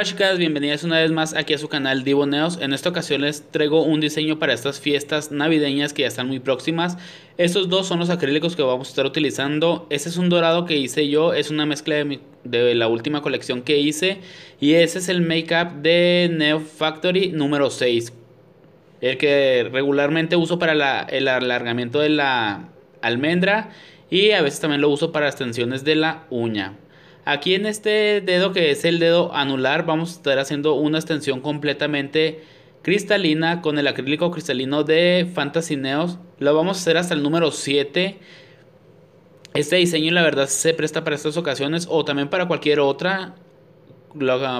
Hola chicas, bienvenidas una vez más aquí a su canal Neos. En esta ocasión les traigo un diseño para estas fiestas navideñas que ya están muy próximas. Estos dos son los acrílicos que vamos a estar utilizando. Este es un dorado que hice yo, es una mezcla de, la última colección que hice. Y ese es el make-up de Neo Factory número 6. El que regularmente uso para el alargamiento de la almendra y a veces también lo uso para extensiones de la uña. Aquí en este dedo que es el dedo anular vamos a estar haciendo una extensión completamente cristalina con el acrílico cristalino de Fantasineos. Lo vamos a hacer hasta el número 7. Este diseño la verdad se presta para estas ocasiones o también para cualquier otra.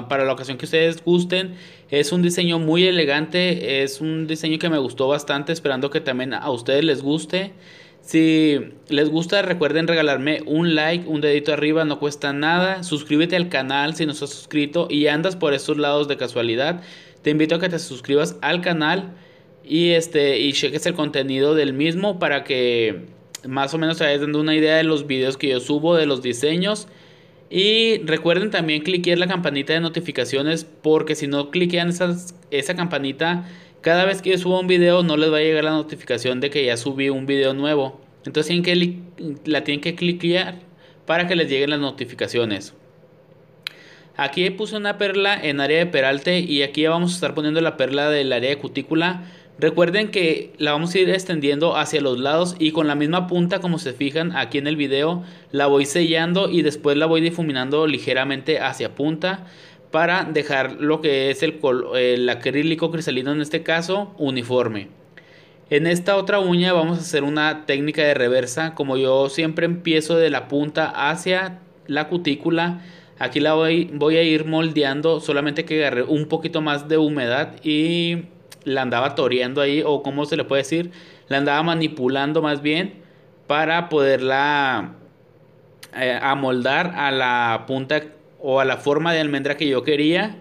Para la ocasión que ustedes gusten. Es un diseño muy elegante. Es un diseño que me gustó bastante. Esperando que también a ustedes les guste. Si les gusta, recuerden regalarme un like, un dedito arriba, no cuesta nada. Suscríbete al canal si no estás suscrito y andas por estos lados de casualidad. Te invito a que te suscribas al canal y este y cheques el contenido del mismo para que más o menos te vayas dando una idea de los videos que yo subo, de los diseños. Y recuerden también cliquear la campanita de notificaciones porque si no cliquean esa campanita cada vez que yo suba un video no les va a llegar la notificación de que ya subí un video nuevo. Entonces tienen que la tienen que cliquear para que les lleguen las notificaciones. Aquí puse una perla en área de peralte y aquí vamos a estar poniendo la perla del área de cutícula. Recuerden que la vamos a ir extendiendo hacia los lados y con la misma punta como se fijan aquí en el video la voy sellando y después la voy difuminando ligeramente hacia punta para dejar lo que es el, el acrílico cristalino en este caso uniforme. En esta otra uña vamos a hacer una técnica de reversa, como yo siempre empiezo de la punta hacia la cutícula, aquí la voy, a ir moldeando, solamente que agarré un poquito más de humedad y la andaba toreando ahí, o como se le puede decir, la andaba manipulando más bien para poderla eh, amoldar a la punta o a la forma de almendra que yo quería.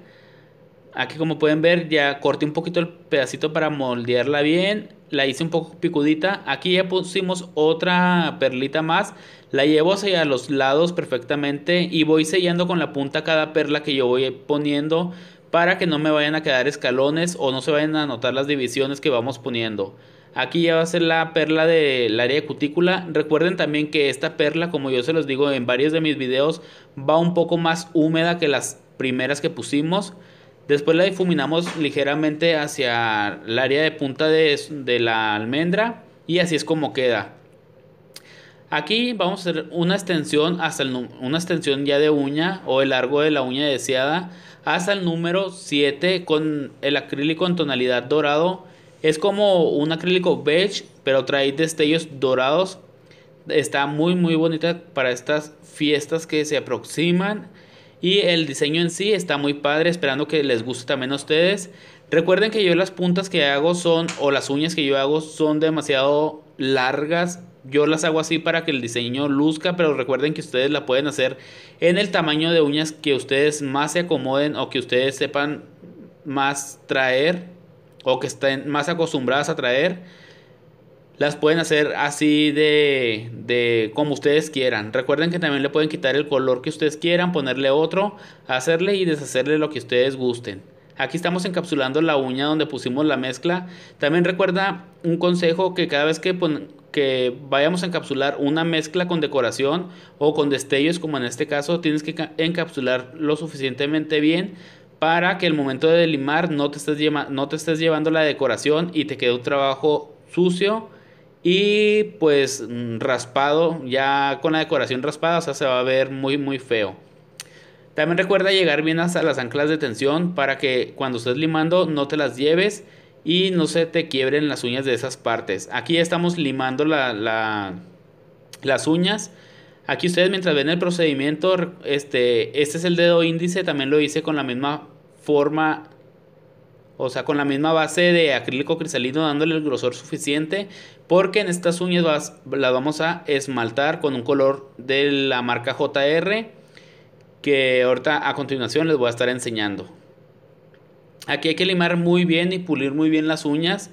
Aquí como pueden ver ya corté un poquito el pedacito para moldearla bien. La hice un poco picudita. Aquí ya pusimos otra perlita más. La llevo hacia los lados perfectamente y voy sellando con la punta cada perla que yo voy poniendo para que no me vayan a quedar escalones o no se vayan a notar las divisiones que vamos poniendo. Aquí ya va a ser la perla del área de cutícula. Recuerden también que esta perla, como yo se los digo en varios de mis videos, va un poco más húmeda que las primeras que pusimos. Después la difuminamos ligeramente hacia el área de punta de, la almendra y así es como queda. Aquí vamos a hacer una extensión hasta una extensión ya de uña o el largo de la uña deseada hasta el número 7 con el acrílico en tonalidad dorado es como un acrílico beige, pero trae destellos dorados. Está muy muy bonita para estas fiestas que se aproximan. Y el diseño en sí está muy padre, esperando que les guste también a ustedes. Recuerden que yo las puntas que hago son, o las uñas que yo hago son demasiado largas. Yo las hago así para que el diseño luzca, pero recuerden que ustedes la pueden hacer en el tamaño de uñas que ustedes más se acomoden o que ustedes sepan más traer o que estén más acostumbradas a traer, las pueden hacer así de, como ustedes quieran. Recuerden que también le pueden quitar el color que ustedes quieran, ponerle otro, hacerle y deshacerle lo que ustedes gusten. Aquí estamos encapsulando la uña donde pusimos la mezcla. También recuerda un consejo que cada vez que, que vayamos a encapsular una mezcla con decoración o con destellos, como en este caso, tienes que encapsular lo suficientemente bien para que el momento de limar no te estés, no te estés llevando la decoración y te quede un trabajo sucio y pues mm, raspado, ya con la decoración raspada, o sea, se va a ver muy muy feo. También recuerda llegar bien hasta las anclas de tensión para que cuando estés limando no te las lleves y no se te quiebren las uñas de esas partes. Aquí estamos limando la, la, las uñas. Aquí ustedes mientras ven el procedimiento, este, este es el dedo índice, también lo hice con la misma forma, o sea, con la misma base de acrílico cristalino dándole el grosor suficiente, porque en estas uñas las vamos a esmaltar con un color de la marca JR, que ahorita a continuación les voy a estar enseñando. Aquí hay que limar muy bien y pulir muy bien las uñas.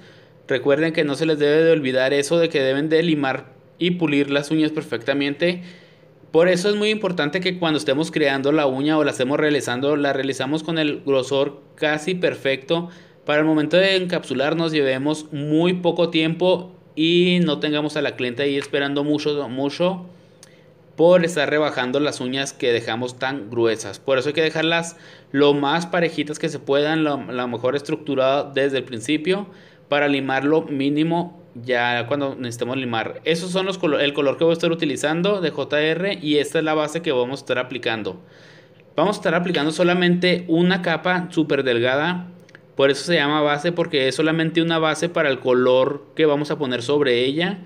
Recuerden que no se les debe de olvidar eso de que deben de limar y pulir las uñas perfectamente por eso es muy importante que cuando estemos creando la uña o la estemos realizando, la realizamos con el grosor casi perfecto. Para el momento de encapsular nos llevemos muy poco tiempo y no tengamos a la cliente ahí esperando mucho, mucho por estar rebajando las uñas que dejamos tan gruesas. Por eso hay que dejarlas lo más parejitas que se puedan, lo, mejor estructurado desde el principio para limar lo mínimo ya cuando necesitemos limar. Esos son los colores el color que voy a estar utilizando de JR y esta es la base que vamos a estar aplicando. Vamos a estar aplicando solamente una capa súper delgada. Por eso se llama base porque es solamente una base para el color que vamos a poner sobre ella.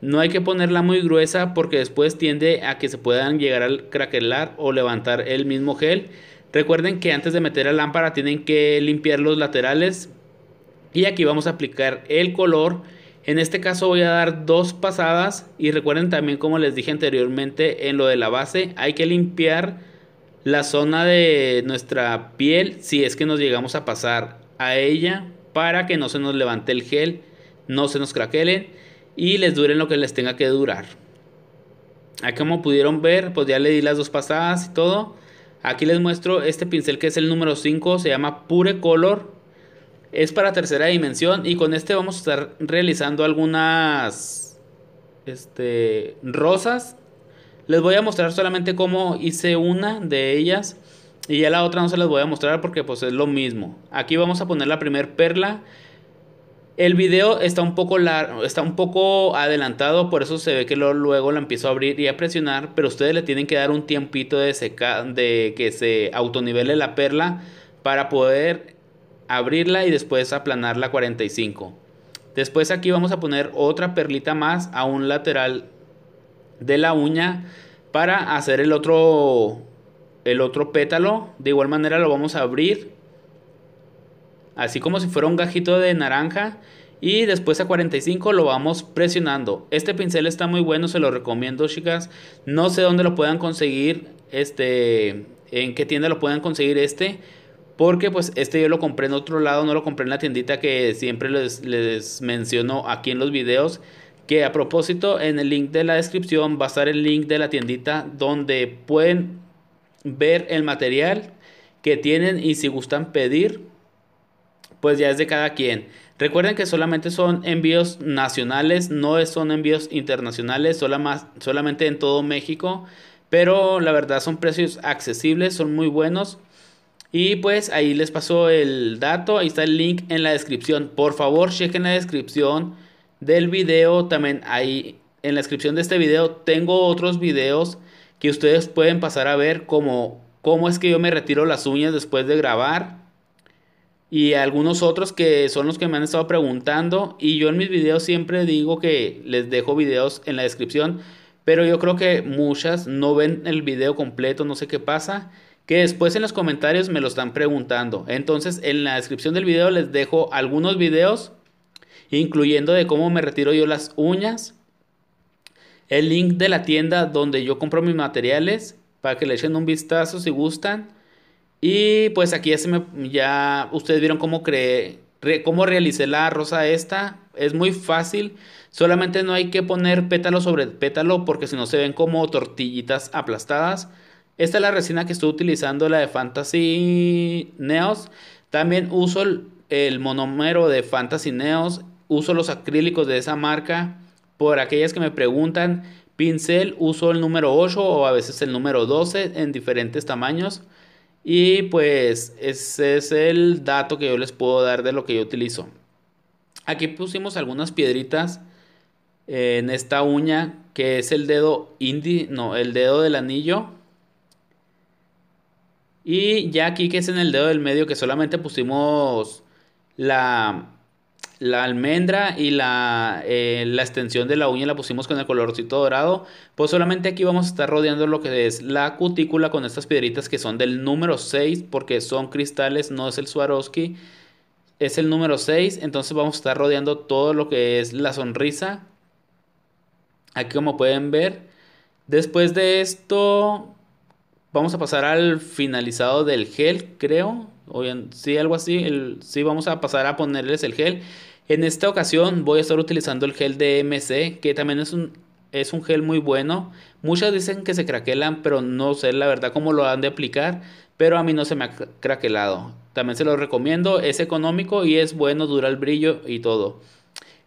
No hay que ponerla muy gruesa porque después tiende a que se puedan llegar A craquelar o levantar el mismo gel. Recuerden que antes de meter la lámpara tienen que limpiar los laterales. Y aquí vamos a aplicar el color en este caso voy a dar dos pasadas y recuerden también como les dije anteriormente en lo de la base, hay que limpiar la zona de nuestra piel si es que nos llegamos a pasar a ella para que no se nos levante el gel, no se nos craquelen y les duren lo que les tenga que durar. Aquí ah, como pudieron ver, pues ya le di las dos pasadas y todo. Aquí les muestro este pincel que es el número 5, se llama Pure Color es para tercera dimensión y con este vamos a estar realizando algunas este, rosas. Les voy a mostrar solamente cómo hice una de ellas y ya la otra no se las voy a mostrar porque pues es lo mismo. Aquí vamos a poner la primer perla. El video está un poco largo, está un poco adelantado, por eso se ve que luego la empiezo a abrir y a presionar, pero ustedes le tienen que dar un tiempito de, de que se autonivele la perla para poder abrirla y después aplanarla a 45. Después aquí vamos a poner otra perlita más a un lateral de la uña para hacer el otro el otro pétalo. De igual manera lo vamos a abrir así como si fuera un gajito de naranja y después a 45 lo vamos presionando. Este pincel está muy bueno, se lo recomiendo, chicas. No sé dónde lo puedan conseguir, este en qué tienda lo puedan conseguir este porque pues este yo lo compré en otro lado, no lo compré en la tiendita que siempre les, les menciono aquí en los videos, que a propósito en el link de la descripción va a estar el link de la tiendita donde pueden ver el material que tienen y si gustan pedir, pues ya es de cada quien. Recuerden que solamente son envíos nacionales, no son envíos internacionales, solamente en todo México, pero la verdad son precios accesibles, son muy buenos y pues ahí les paso el dato, ahí está el link en la descripción. Por favor, chequen la descripción del video. También ahí en la descripción de este video tengo otros videos que ustedes pueden pasar a ver como cómo es que yo me retiro las uñas después de grabar. Y algunos otros que son los que me han estado preguntando. Y yo en mis videos siempre digo que les dejo videos en la descripción. Pero yo creo que muchas no ven el video completo, no sé qué pasa que después en los comentarios me lo están preguntando. Entonces en la descripción del video les dejo algunos videos, incluyendo de cómo me retiro yo las uñas, el link de la tienda donde yo compro mis materiales, para que le echen un vistazo si gustan. Y pues aquí ya, ya ustedes vieron cómo creé, cómo realicé la rosa esta. Es muy fácil, solamente no hay que poner pétalo sobre pétalo porque si no se ven como tortillitas aplastadas. Esta es la resina que estoy utilizando, la de Fantasy Neos. También uso el, monómero de Fantasy Neos. Uso los acrílicos de esa marca. Por aquellas que me preguntan, pincel uso el número 8 o a veces el número 12 en diferentes tamaños. Y pues ese es el dato que yo les puedo dar de lo que yo utilizo. Aquí pusimos algunas piedritas eh, en esta uña que es el dedo indi, no, el dedo del anillo. Y ya aquí que es en el dedo del medio que solamente pusimos la, la almendra y la, eh, la, extensión de la uña la pusimos con el colorcito dorado. Pues solamente aquí vamos a estar rodeando lo que es la cutícula con estas piedritas que son del número 6 porque son cristales, no es el Swarovski. Es el número 6, entonces vamos a estar rodeando todo lo que es la sonrisa. Aquí como pueden ver. Después de esto, Vamos a pasar al finalizado del gel, creo. O bien, sí, algo así. El, sí, vamos a pasar a ponerles el gel. En esta ocasión voy a estar utilizando el gel de MC, que también es un, es un gel muy bueno. Muchas dicen que se craquelan, pero no sé la verdad cómo lo han de aplicar. Pero a mí no se me ha craquelado. También se lo recomiendo, es económico y es bueno, dura el brillo y todo.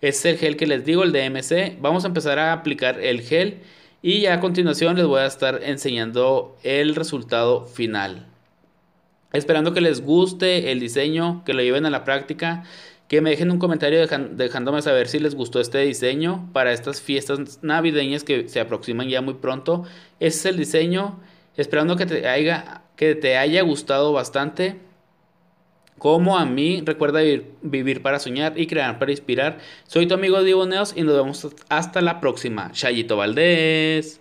Este es el gel que les digo, el de MC. Vamos a empezar a aplicar el gel. Y a continuación les voy a estar enseñando el resultado final. Esperando que les guste el diseño, que lo lleven a la práctica, que me dejen un comentario dejándome saber si les gustó este diseño para estas fiestas navideñas que se aproximan ya muy pronto. Ese es el diseño, esperando que que te haya gustado bastante como a mí. Recuerda vivir, para soñar y crear para inspirar. Soy tu amigo Diego y nos vemos hasta la próxima. Chayito Valdés.